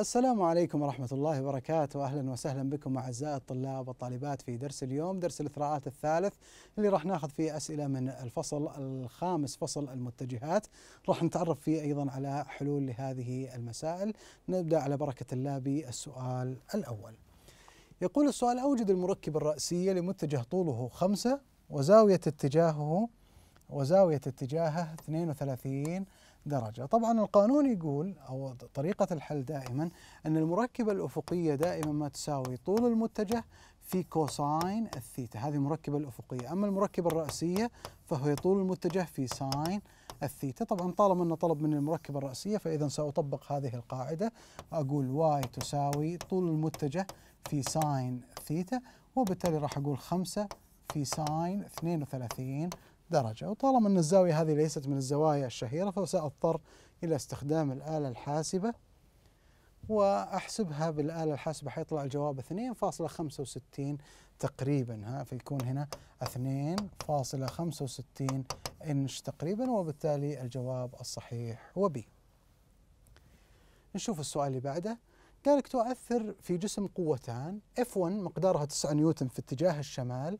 السلام عليكم ورحمة الله وبركاته أهلا وسهلا بكم أعزائي الطلاب والطالبات في درس اليوم درس الإثراءات الثالث اللي راح ناخذ فيه أسئلة من الفصل الخامس فصل المتجهات راح نتعرف فيه أيضا على حلول لهذه المسائل نبدأ على بركة الله بالسؤال الأول يقول السؤال أوجد المركب الرأسية لمتجه طوله خمسة وزاوية اتجاهه وزاوية اتجاهه 32 درجة طبعا القانون يقول أو طريقة الحل دائما أن المركبة الأفقية دائما ما تساوي طول المتجه في كوساين الثيتا هذه المركبة الأفقية أما المركبة الرأسية فهي طول المتجه في ساين الثيتا طبعا طالما أنه طلب من المركبة الرأسية فإذا سأطبق هذه القاعدة أقول واي تساوي طول المتجه في ساين ثيتا وبالتالي راح أقول 5 في ساين 32 درجة وطالما أن الزاوية هذه ليست من الزوايا الشهيرة فسأضطر إلى استخدام الآلة الحاسبة وأحسبها بالآلة الحاسبة حيطلع الجواب 2.65 تقريبا ها فيكون هنا 2.65 إنش تقريبا وبالتالي الجواب الصحيح هو بي نشوف السؤال اللي بعده قالك تؤثر في جسم قوتان F1 مقدارها 9 نيوتن في اتجاه الشمال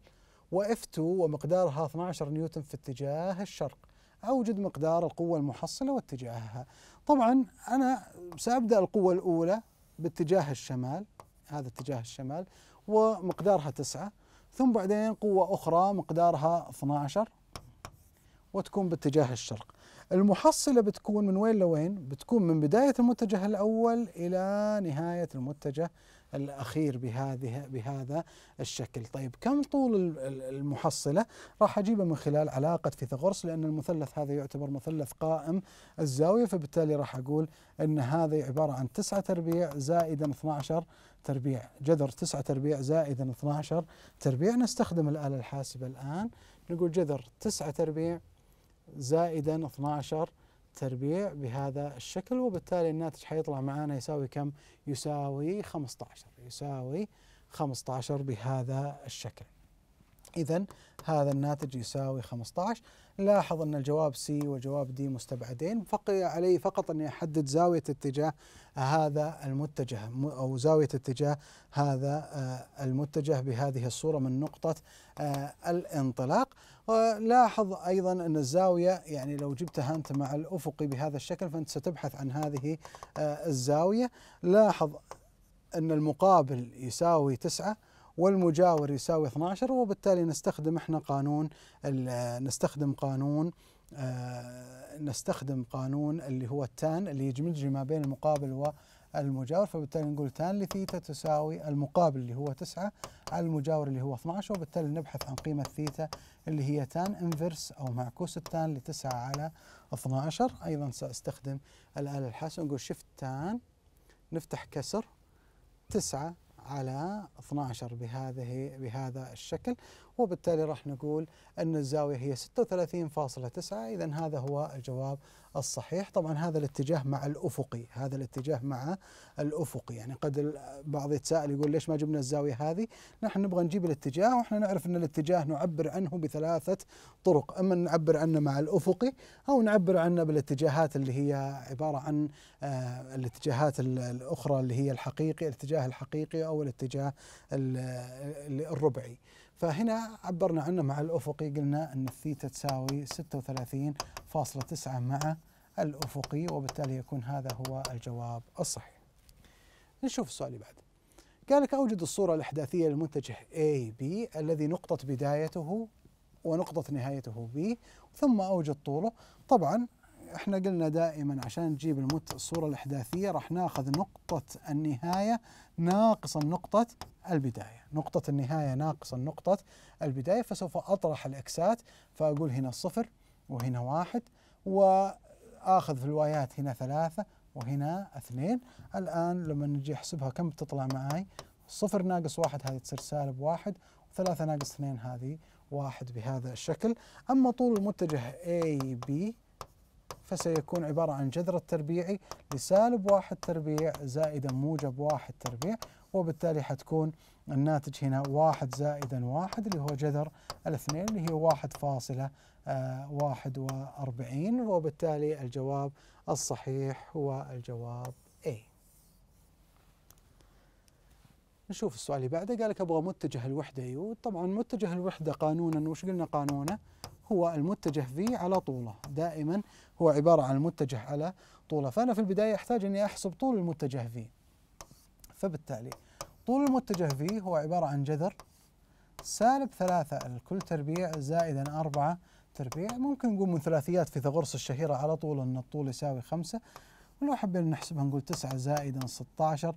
F2 ومقدارها 12 نيوتن في اتجاه الشرق أوجد مقدار القوة المحصلة واتجاهها طبعا أنا سأبدأ القوة الأولى باتجاه الشمال هذا اتجاه الشمال ومقدارها 9 ثم بعدين قوة أخرى مقدارها 12 وتكون باتجاه الشرق المحصلة بتكون من وين لوين؟ بتكون من بداية المتجه الأول إلى نهاية المتجه الأخير بهذه بهذا الشكل طيب كم طول المحصلة راح أجيبه من خلال علاقة فيثاغورس لأن المثلث هذا يعتبر مثلث قائم الزاوية فبالتالي راح أقول أن هذا عبارة عن 9 تربيع زائدا 12 تربيع جذر 9 تربيع زائدا 12 تربيع نستخدم الآلة الحاسبة الآن نقول جذر 9 تربيع زائدا 12 التربيع بهذا الشكل وبالتالي الناتج حيطلع معانا يساوي كم؟ يساوي 15 يساوي 15 بهذا الشكل. إذا هذا الناتج يساوي 15 لاحظ أن الجواب سي وجواب دي مستبعدين بقي علي فقط أني أحدد زاوية اتجاه هذا المتجه أو زاوية اتجاه هذا آه، المتجه بهذه الصورة من نقطة آه، الانطلاق لاحظ أيضا أن الزاوية يعني لو جبتها أنت مع الأفقي بهذا الشكل فأنت ستبحث عن هذه آه، الزاوية لاحظ أن المقابل يساوي 9 والمجاور يساوي 12 وبالتالي نستخدم احنا قانون نستخدم قانون آه، نستخدم قانون اللي هو التان اللي يجمج ما بين المقابل والمجاور فبالتالي نقول تان لثيتا تساوي المقابل اللي هو 9 على المجاور اللي هو 12 وبالتالي نبحث عن قيمة ثيتا اللي هي تان انفرس أو معكوس التان لتسعة على 12 أيضا سأستخدم الآلة الحاسبة نقول شفت تان نفتح كسر 9 على 12 بهذه بهذا الشكل وبالتالي راح نقول أن الزاوية هي 36.9 إذا هذا هو الجواب الصحيح طبعا هذا الاتجاه مع الأفقي هذا الاتجاه مع الأفقي يعني قد البعض يتساءل يقول ليش ما جبنا الزاوية هذه نحن نبغى نجيب الاتجاه وإحنا نعرف أن الاتجاه نعبر عنه بثلاثة طرق إما نعبر عنه مع الأفقي أو نعبر عنه بالاتجاهات اللي هي عبارة عن آه، الاتجاهات الأخرى اللي هي الحقيقي الاتجاه الحقيقي أو الاتجاه الربعي فهنا عبرنا عنه مع الأفقي قلنا أن الثيتا تساوي 36.9 مع الأفقي وبالتالي يكون هذا هو الجواب الصحيح نشوف السؤال اللي بعده قال لك أوجد الصورة الإحداثية للمتجه A B الذي نقطة بدايته ونقطة نهايته B ثم أوجد طوله طبعا احنا قلنا دائما عشان نجيب المت الصورة الإحداثية راح ناخذ نقطة النهاية ناقصا نقطة البداية نقطة النهاية ناقصا نقطة البداية فسوف أطرح الإكسات فأقول هنا صفر وهنا واحد وآخذ في الوايات هنا ثلاثة وهنا اثنين الآن لما نجي أحسبها كم بتطلع معي؟ صفر ناقص واحد هذه تصير سالب واحد وثلاثة ناقص اثنين هذه واحد بهذا الشكل أما طول المتجه AB فسيكون عبارة عن جذر التربيعي لسالب واحد تربيع زائدا موجب واحد تربيع وبالتالي حتكون الناتج هنا واحد زائدا واحد اللي هو جذر الاثنين اللي هي واحد فاصلة آه واحد وأربعين وبالتالي الجواب الصحيح هو الجواب A نشوف السؤال اللي بعده قال لك أبغى متجه الوحدة يو أيوه، طبعا متجه الوحدة قانونا وش قلنا قانونا هو المتجه في على طوله دائما هو عبارة عن المتجه على طوله فأنا في البداية أحتاج أني أحسب طول المتجه في فبالتالي طول المتجه في هو عبارة عن جذر سالب ثلاثة الكل تربيع زائدا أربعة تربيع ممكن نقول من ثلاثيات فيثاغورس الشهيرة على طول أن الطول يساوي خمسة ولو حبينا نحسبها نقول تسعة زائدا 16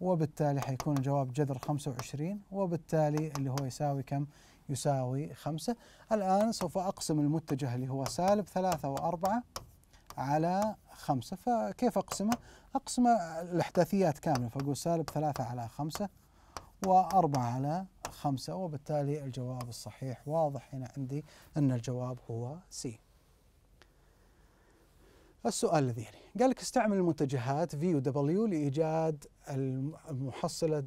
وبالتالي حيكون الجواب جذر 25 وبالتالي اللي هو يساوي كم؟ يساوي خمسة الآن سوف أقسم المتجه اللي هو سالب ثلاثة وأربعة على خمسة فكيف أقسمه؟ أقسمه الإحداثيات كاملة فأقول سالب ثلاثة على خمسة وأربعة على خمسة وبالتالي الجواب الصحيح واضح هنا عندي أن الجواب هو سي السؤال الذي يلي قال لك استعمل المتجهات في و W لإيجاد المحصلة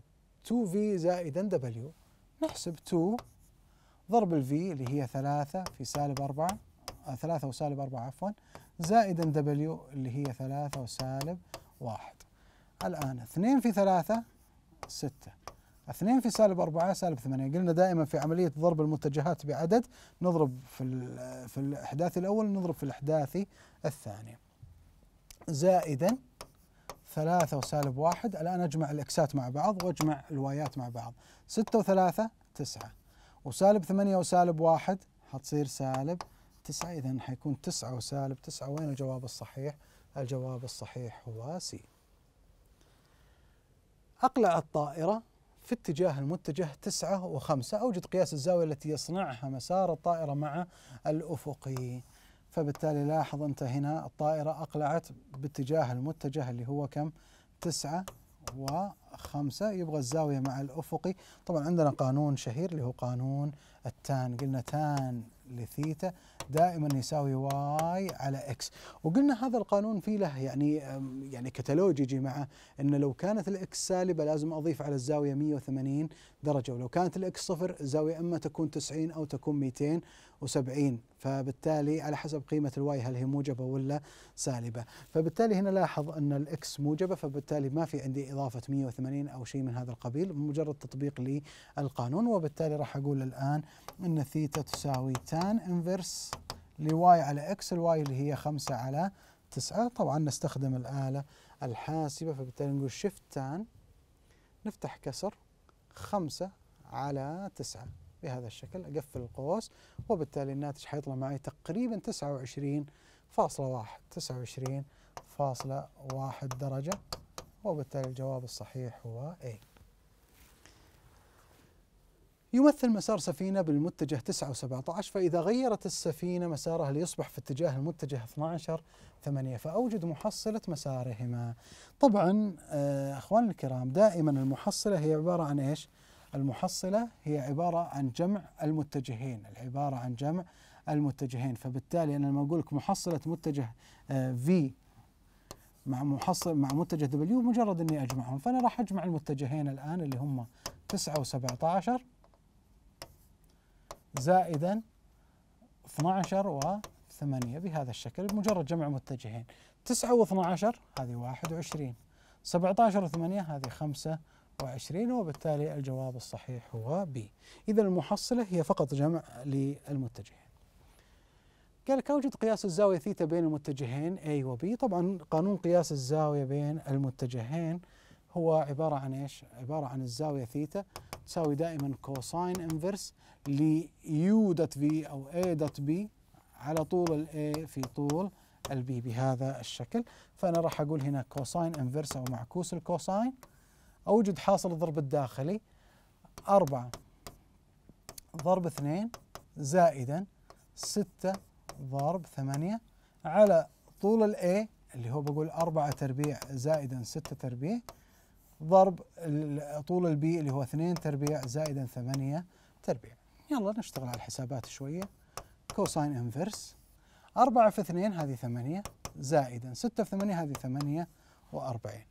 2V زائدا W نحسب 2 ضرب الفي اللي هي ثلاثة في سالب أربعة آه، ثلاثة وسالب أربعة عفوا زائدا دبليو اللي هي ثلاثة وسالب واحد الآن اثنين في ثلاثة ستة اثنين في سالب أربعة سالب ثمانية قلنا دائما في عملية ضرب المتجهات بعدد نضرب في, في الإحداث الأول نضرب في الإحداثي الثاني زائدا ثلاثة وسالب واحد الآن أجمع الإكسات مع بعض وأجمع الوايات مع بعض ستة وثلاثة تسعة وسالب 8 وسالب 1 حتصير سالب 9 إذا حيكون 9 وسالب 9 وين الجواب الصحيح؟ الجواب الصحيح هو سي أقلع الطائرة في اتجاه المتجه 9 وخمسة أوجد قياس الزاوية التي يصنعها مسار الطائرة مع الأفقي فبالتالي لاحظ أنت هنا الطائرة أقلعت باتجاه المتجه اللي هو كم؟ 9 وخمسة يبغى الزاوية مع الأفقي طبعا عندنا قانون شهير اللي هو قانون التان قلنا تان لثيتا دائما يساوي واي على اكس وقلنا هذا القانون فيه له يعني يعني كتالوج يجي معه ان لو كانت الاكس سالبه لازم اضيف على الزاويه 180 درجه ولو كانت الاكس صفر الزاويه اما تكون 90 او تكون 200 وسبعين فبالتالي على حسب قيمة الواي هل هي موجبة ولا سالبة فبالتالي هنا لاحظ أن الإكس موجبة فبالتالي ما في عندي إضافة 180 أو شيء من هذا القبيل مجرد تطبيق للقانون وبالتالي راح أقول الآن أن ثيتا تساوي تان انفرس لواي على إكس الواي اللي هي 5 على 9 طبعا نستخدم الآلة الحاسبة فبالتالي نقول شيفت تان نفتح كسر 5 على 9 بهذا الشكل أقفل القوس وبالتالي الناتج حيطلع معي تقريبا 29.1 29.1 درجة وبالتالي الجواب الصحيح هو A يمثل مسار سفينة بالمتجه 9 و17 فإذا غيرت السفينة مسارها ليصبح في اتجاه المتجه 12 8 فأوجد محصلة مسارهما طبعا آه، أخوان الكرام دائما المحصلة هي عبارة عن إيش؟ المحصلة هي عبارة عن جمع المتجهين العبارة عن جمع المتجهين فبالتالي أنا لما أقول لك محصلة متجه آه، V مع محصل مع متجه دبليو مجرد اني اجمعهم فانا راح اجمع المتجهين الان اللي هم 9 و17 زائدا 12 و 8 بهذا الشكل مجرد جمع متجهين 9 و12 هذه 21 17 و8 هذه 25 وعشرين وبالتالي الجواب الصحيح هو ب إذا المحصلة هي فقط جمع للمتجهين قال لك أوجد قياس الزاوية ثيتا بين المتجهين A و B طبعا قانون قياس الزاوية بين المتجهين هو عبارة عن إيش؟ عبارة عن الزاوية ثيتا تساوي دائما كوساين انفرس U دوت في أو A دوت B على طول ال A في طول ال B بهذا الشكل فأنا راح أقول هنا كوساين انفرس أو معكوس الكوساين أوجد حاصل الضرب الداخلي أربعة ضرب اثنين زائدا ستة ضرب ثمانية على طول الـ A اللي هو بقول أربعة تربيع زائدا ستة تربيع ضرب طول الـ B اللي هو اثنين تربيع زائدا ثمانية تربيع يلا نشتغل على الحسابات شوية كوساين انفرس أربعة في اثنين هذه ثمانية زائدا ستة في ثمانية هذه ثمانية وأربعين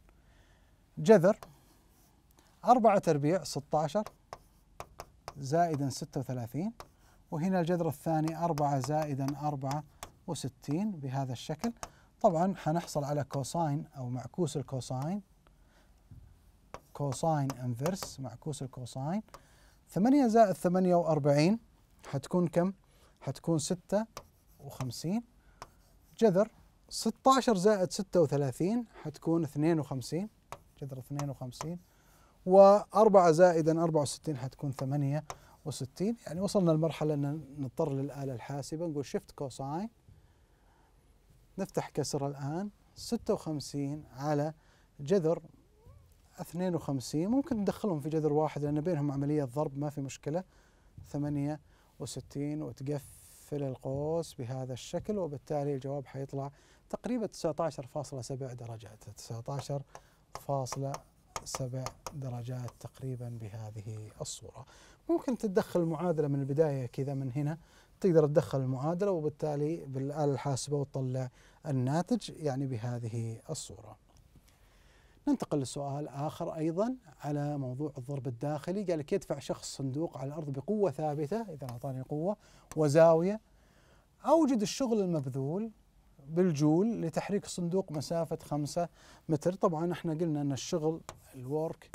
جذر 4 تربيع 16 زائدا 36 وهنا الجذر الثاني 4 زائدا 64 بهذا الشكل طبعا حنحصل على كوساين أو معكوس الكوساين كوساين انفرس معكوس الكوساين 8 زائد 48 حتكون كم؟ حتكون 56 جذر 16 زائد 36 حتكون 52 جذر 52 و4 زائدا 64 حتكون 68 يعني وصلنا لمرحلة أن نضطر للآلة الحاسبة نقول شيفت كوساين نفتح كسر الآن 56 على جذر 52 ممكن ندخلهم في جذر واحد لأن بينهم عملية ضرب ما في مشكلة 68 وتقفل القوس بهذا الشكل وبالتالي الجواب حيطلع تقريبا 19.7 درجات 19.7 سبع درجات تقريبا بهذه الصورة ممكن تدخل المعادلة من البداية كذا من هنا تقدر تدخل المعادلة وبالتالي بالآلة الحاسبة وتطلع الناتج يعني بهذه الصورة ننتقل لسؤال آخر أيضا على موضوع الضرب الداخلي قال لك يدفع شخص صندوق على الأرض بقوة ثابتة إذا أعطاني قوة وزاوية أوجد الشغل المبذول بالجول لتحريك الصندوق مسافة خمسة متر طبعا احنا قلنا ان الشغل الورك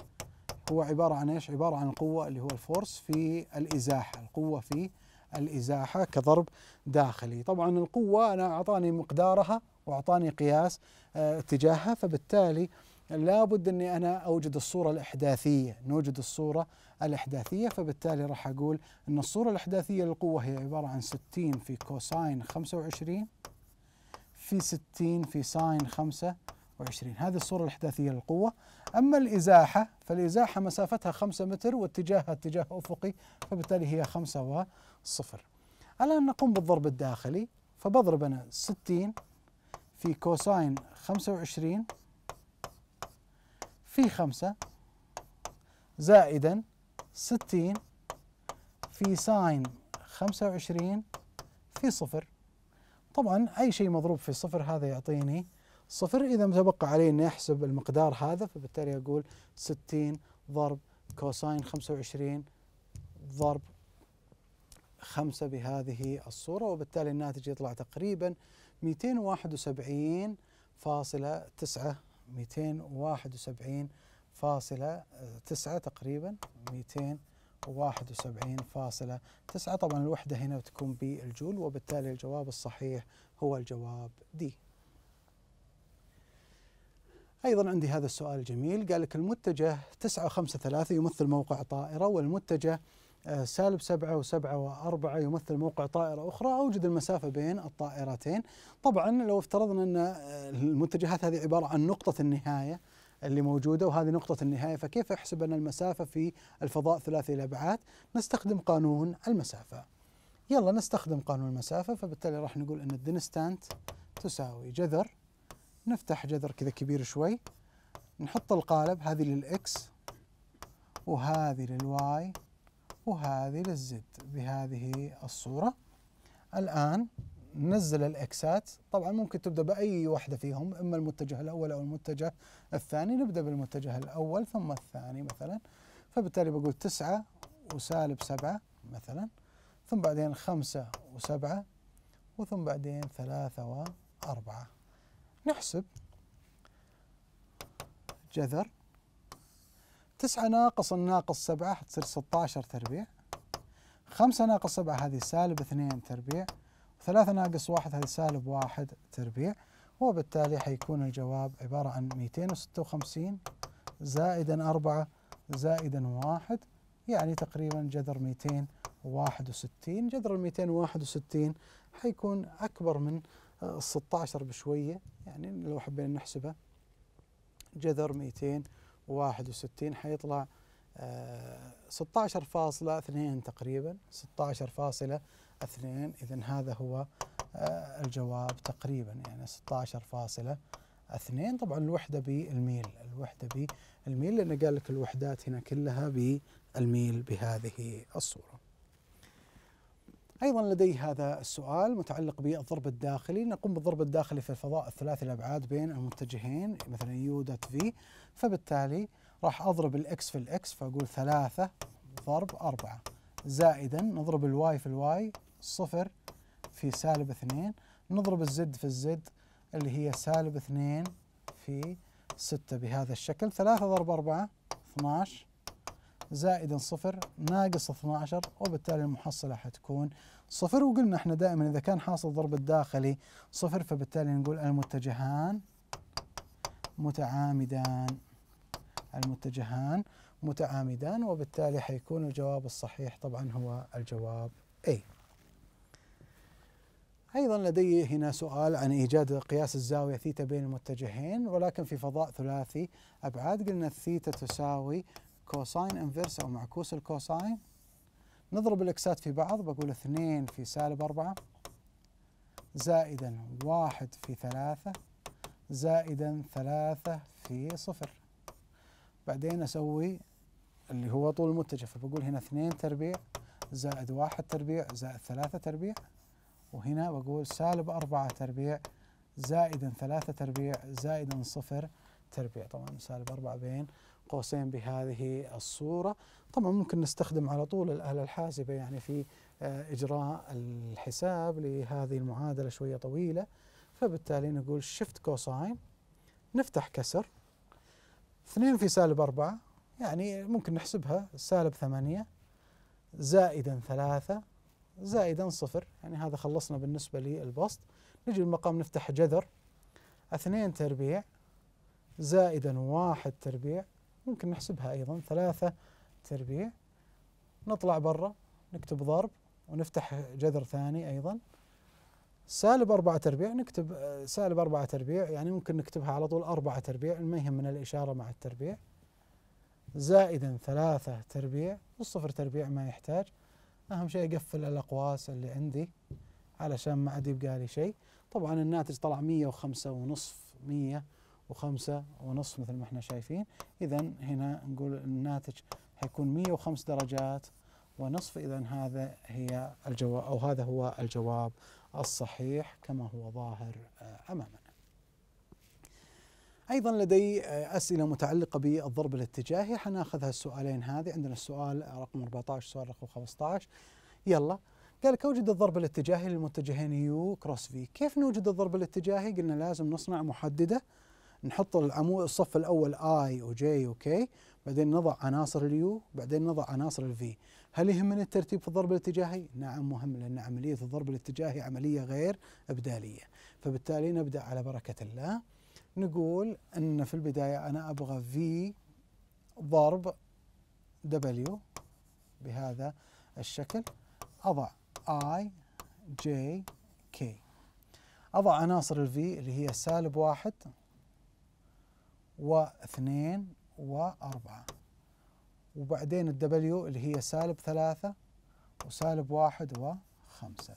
هو عبارة عن ايش عبارة عن القوة اللي هو الفورس في الازاحة القوة في الازاحة كضرب داخلي طبعا القوة انا اعطاني مقدارها واعطاني قياس آه، اتجاهها فبالتالي لابد اني انا اوجد الصوره الاحداثيه، نوجد الصوره الاحداثيه فبالتالي راح اقول ان الصوره الاحداثيه للقوه هي عباره عن 60 في كوساين 25 في 60 في ساين 25 هذه الصورة الإحداثية للقوة أما الإزاحة فالإزاحة مسافتها 5 متر واتجاهها اتجاه أفقي فبالتالي هي 5 وصفر الآن نقوم بالضرب الداخلي فبضرب أنا 60 في كوساين 25 في 5 زائدا 60 في ساين 25 في صفر طبعا أي شيء مضروب في صفر هذا يعطيني صفر إذا تبقى علي أني أحسب المقدار هذا فبالتالي أقول 60 ضرب كوساين 25 ضرب 5 بهذه الصورة وبالتالي الناتج يطلع تقريبا 271.9 271.9 تقريبا 200 71.9 طبعا الوحدة هنا بتكون بالجول وبالتالي الجواب الصحيح هو الجواب دي أيضا عندي هذا السؤال الجميل قال لك المتجه 953 يمثل موقع طائرة والمتجه آه، سالب سبعة وسبعة وأربعة يمثل موقع طائرة أخرى أوجد المسافة بين الطائرتين طبعا لو افترضنا أن آه، المتجهات هذه عبارة عن نقطة النهاية اللي موجوده وهذه نقطه النهايه فكيف احسب ان المسافه في الفضاء ثلاثي الابعاد؟ نستخدم قانون المسافه. يلا نستخدم قانون المسافه فبالتالي راح نقول ان الدنستانت تساوي جذر نفتح جذر كذا كبير شوي نحط القالب هذه للاكس وهذه للواي وهذه للزد بهذه الصوره. الان نزل الاكسات طبعا ممكن تبدا باي واحده فيهم اما المتجه الاول او المتجه الثاني نبدا بالمتجه الاول ثم الثاني مثلا فبالتالي بقول تسعة وسالب سبعة مثلا ثم بعدين خمسة وسبعة وثم بعدين ثلاثة وأربعة نحسب جذر تسعة ناقص الناقص سبعة تصير 16 تربيع خمسة ناقص سبعة هذه سالب اثنين تربيع 3 ناقص 1 هذه سالب 1 تربيع وبالتالي حيكون الجواب عبارة عن 256 زائدا 4 زائدا 1 يعني تقريبا جذر 261 جذر 261 حيكون أكبر من 16 آه، بشوية يعني لو حبينا نحسبه جذر 261 حيطلع 16.2 آه، تقريبا 16.2 اثنين إذا هذا هو آه، الجواب تقريبا يعني 16.2 طبعا الوحدة بالميل الوحدة بالميل لأنه قال لك الوحدات هنا كلها بالميل بهذه الصورة أيضا لدي هذا السؤال متعلق بالضرب الداخلي نقوم بالضرب الداخلي في الفضاء الثلاثي الأبعاد بين المتجهين مثلا يو دوت في فبالتالي راح أضرب الإكس في الإكس فأقول ثلاثة ضرب أربعة زائدا نضرب الواي في الواي صفر في سالب اثنين نضرب الزد في الزد اللي هي سالب اثنين في ستة بهذا الشكل ثلاثة ضرب أربعة 12 زائدا صفر ناقص 12 وبالتالي المحصلة حتكون صفر وقلنا احنا دائما إذا كان حاصل ضرب الداخلي صفر فبالتالي نقول المتجهان متعامدان المتجهان متعامدان وبالتالي حيكون الجواب الصحيح طبعا هو الجواب A أيضا لدي هنا سؤال عن إيجاد قياس الزاوية ثيتا بين المتجهين ولكن في فضاء ثلاثي أبعاد قلنا الثيتا تساوي كوساين انفرس أو معكوس الكوساين نضرب الإكسات في بعض بقول 2 في سالب 4 زائدا 1 في 3 زائدا 3 في 0 بعدين أسوي اللي هو طول المتجه فبقول هنا 2 تربيع زائد 1 تربيع زائد 3 تربيع وهنا بقول سالب أربعة تربيع زائدا ثلاثة تربيع زائدا صفر تربيع طبعا سالب أربعة بين قوسين بهذه الصورة طبعا ممكن نستخدم على طول الآلة الحاسبة يعني في آه، إجراء الحساب لهذه المعادلة شوية طويلة فبالتالي نقول شفت كوساين نفتح كسر اثنين في سالب أربعة يعني ممكن نحسبها سالب ثمانية زائدا ثلاثة زائدا صفر يعني هذا خلصنا بالنسبة للبسط نجي المقام نفتح جذر اثنين تربيع زائدا واحد تربيع ممكن نحسبها أيضا ثلاثة تربيع نطلع برا نكتب ضرب ونفتح جذر ثاني أيضا سالب أربعة تربيع نكتب آه، سالب أربعة تربيع يعني ممكن نكتبها على طول أربعة تربيع ما يهمنا الإشارة مع التربيع زائدا ثلاثة تربيع والصفر تربيع ما يحتاج اهم شيء اقفل الاقواس اللي عندي علشان ما عاد يبقى لي شيء طبعا الناتج طلع 105 ونصف 105 ونصف مثل ما احنا شايفين اذا هنا نقول الناتج حيكون 105 درجات ونصف اذا هذا هي الجواب او هذا هو الجواب الصحيح كما هو ظاهر آه، امامنا ايضا لدي آه، اسئله متعلقه بالضرب الاتجاهي حناخذ هالسؤالين هذه عندنا السؤال رقم 14 سؤال رقم 15 يلا قال لك اوجد الضرب الاتجاهي للمتجهين يو كروس في كيف نوجد الضرب الاتجاهي قلنا لازم نصنع محدده نحط العمود الصف الاول اي وجي وكي بعدين نضع عناصر اليو بعدين نضع عناصر الفي هل يهمني الترتيب في الضرب الاتجاهي نعم مهم لان عمليه الضرب الاتجاهي عمليه غير ابداليه فبالتالي نبدا على بركه الله نقول أن في البداية أنا أبغى V ضرب W بهذا الشكل أضع I J K أضع عناصر ال V اللي هي سالب واحد واثنين وأربعة وبعدين ال W اللي هي سالب ثلاثة وسالب واحد وخمسة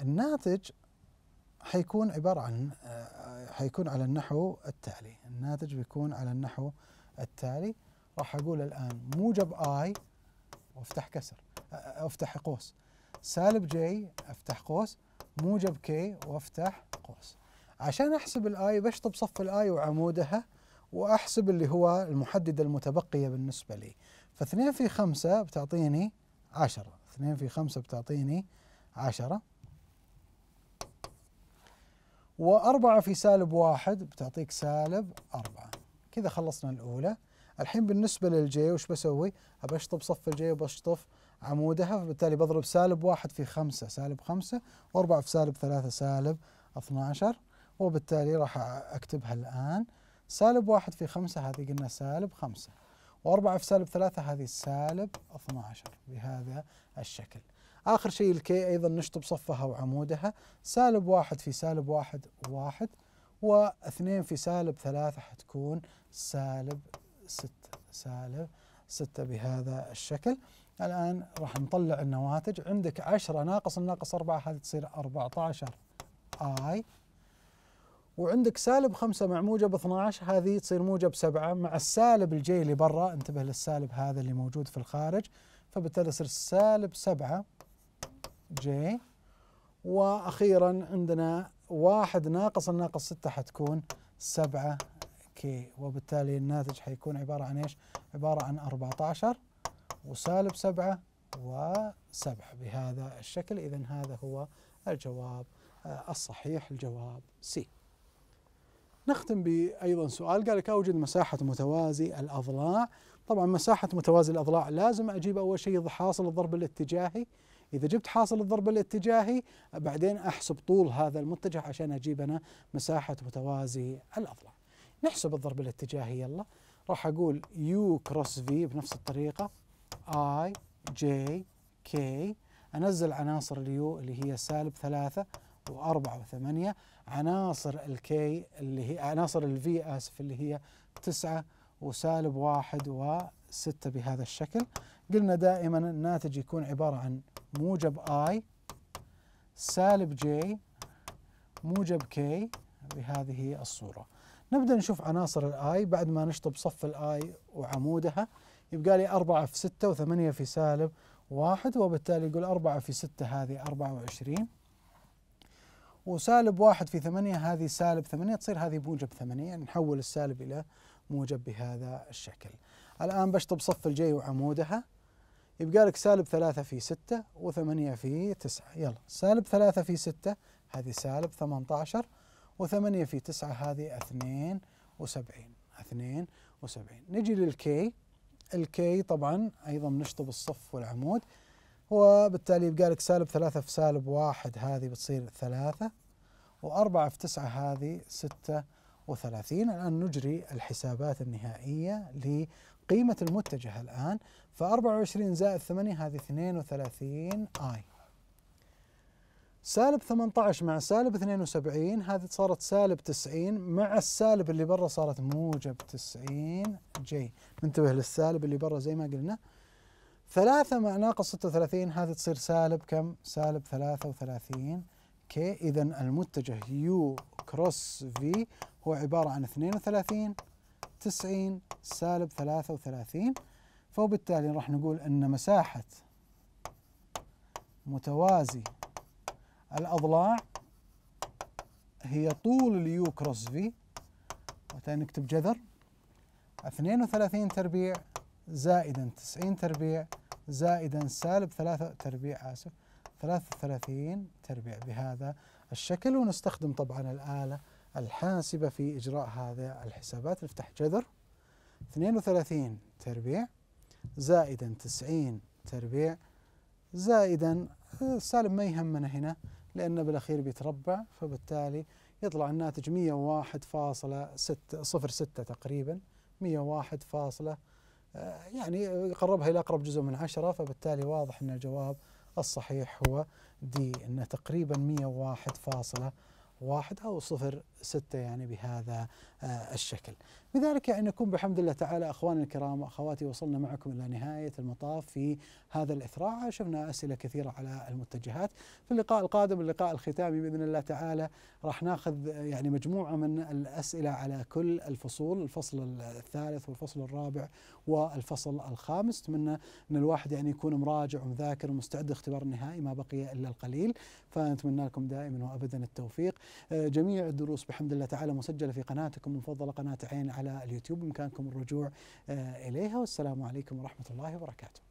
الناتج حيكون عبارة عن آه، حيكون على النحو التالي الناتج بيكون على النحو التالي راح أقول الآن موجب I وافتح كسر آه، آه، افتح قوس سالب j افتح قوس موجب k وافتح قوس عشان احسب الاي بشطب صف الاي وعمودها واحسب اللي هو المحدده المتبقيه بالنسبه لي فاثنين 2 في 5 بتعطيني 10 2 في 5 بتعطيني 10 وأربعة في سالب واحد بتعطيك سالب أربعة كذا خلصنا الأولى الحين بالنسبة للجي وش بسوي؟ أشطب صف الجي وبشطف عمودها فبالتالي بضرب سالب واحد في خمسة سالب خمسة وأربعة في سالب ثلاثة سالب 12 وبالتالي راح أكتبها الآن سالب واحد في خمسة هذه قلنا سالب خمسة وأربعة في سالب ثلاثة هذه سالب 12 بهذا الشكل آخر شيء الكي أيضا نشطب صفها وعمودها سالب واحد في سالب واحد واحد واثنين في سالب ثلاثة حتكون سالب ستة سالب ستة بهذا الشكل الآن راح نطلع النواتج عندك عشرة ناقص الناقص أربعة هذه تصير أربعة عشر آي وعندك سالب خمسة مع موجب 12 هذه تصير موجب سبعة مع السالب الجاي اللي برا انتبه للسالب هذا اللي موجود في الخارج فبالتالي تصير سالب سبعة جي واخيرا عندنا واحد ناقص الناقص ستة حتكون سبعة كي وبالتالي الناتج حيكون عبارة عن ايش؟ عبارة عن 14 وسالب سبعة وسبعة بهذا الشكل إذا هذا هو الجواب آه، الصحيح الجواب سي نختم بأيضا سؤال قال لك أوجد مساحة متوازي الأضلاع طبعا مساحة متوازي الأضلاع لازم أجيب أول شيء حاصل الضرب الاتجاهي إذا جبت حاصل الضرب الاتجاهي بعدين أحسب طول هذا المتجه عشان أجيب أنا مساحة متوازي الأضلاع نحسب الضرب الاتجاهي يلا راح أقول يو كروس في بنفس الطريقة اي جي كي أنزل عناصر اليو اللي هي سالب ثلاثة وأربعة وثمانية عناصر الكي اللي هي عناصر الفي آسف اللي هي تسعة وسالب واحد وستة بهذا الشكل قلنا دائما الناتج يكون عبارة عن موجب I سالب J موجب K بهذه الصورة نبدأ نشوف عناصر الآي بعد ما نشطب صف الآي وعمودها يبقى لي 4 في 6 و8 في سالب 1 وبالتالي يقول 4 في 6 هذه 24 وسالب 1 في 8 هذه سالب 8 تصير هذه موجب 8 يعني نحول السالب إلى موجب بهذا الشكل الآن بشطب صف الجي وعمودها يبقى لك سالب ثلاثة في ستة وثمانية في تسعة يلا سالب ثلاثة في ستة هذه سالب ثمانية وثمانية في تسعة هذه اثنين وسبعين اثنين وسبعين نجي للكي الكي طبعا أيضا نشطب الصف والعمود وبالتالي يبقى لك سالب ثلاثة في سالب واحد هذه بتصير ثلاثة وأربعة في تسعة هذه ستة وثلاثين الآن نجري الحسابات النهائية ل قيمة المتجه الآن ف 24 زائد 8 هذه 32 آي سالب 18 مع سالب 72 هذه صارت سالب 90 مع السالب اللي برا صارت موجب 90 جي ننتبه للسالب اللي برا زي ما قلنا 3 مع ناقص 36 هذه تصير سالب كم؟ سالب 33 كي إذا المتجه يو كروس في هو عبارة عن 32 90 سالب 33 فبالتالي راح نقول أن مساحة متوازي الأضلاع هي طول اليو كروس في وتاني نكتب جذر 32 تربيع زائدا 90 تربيع زائدا سالب 3 تربيع آسف 33 تربيع بهذا الشكل ونستخدم طبعا الآلة الحاسبة في إجراء هذه الحسابات نفتح جذر 32 تربيع زائدا 90 تربيع زائدا السالب ما يهمنا هنا لأنه بالأخير بيتربع فبالتالي يطلع الناتج 101.06 تقريبا 101. يعني يقربها إلى أقرب جزء من 10 فبالتالي واضح أن الجواب الصحيح هو دي أنه تقريبا 101. واحد أو صفر ستة يعني بهذا آه، الشكل بذلك يعني نكون بحمد الله تعالى أخواني الكرام أخواتي وصلنا معكم إلى نهاية المطاف في هذا الإثراء شفنا أسئلة كثيرة على المتجهات في اللقاء القادم اللقاء الختامي بإذن الله تعالى راح ناخذ يعني مجموعة من الأسئلة على كل الفصول الفصل الثالث والفصل الرابع والفصل الخامس أتمنى أن الواحد يعني يكون مراجع ومذاكر ومستعد للاختبار النهائي ما بقي إلا القليل فنتمنى لكم دائما وأبدا التوفيق آه، جميع الدروس بحمد الله تعالى مسجلة في قناتكم المفضلة قناة عين على اليوتيوب بإمكانكم الرجوع آه، إليها والسلام عليكم ورحمة الله وبركاته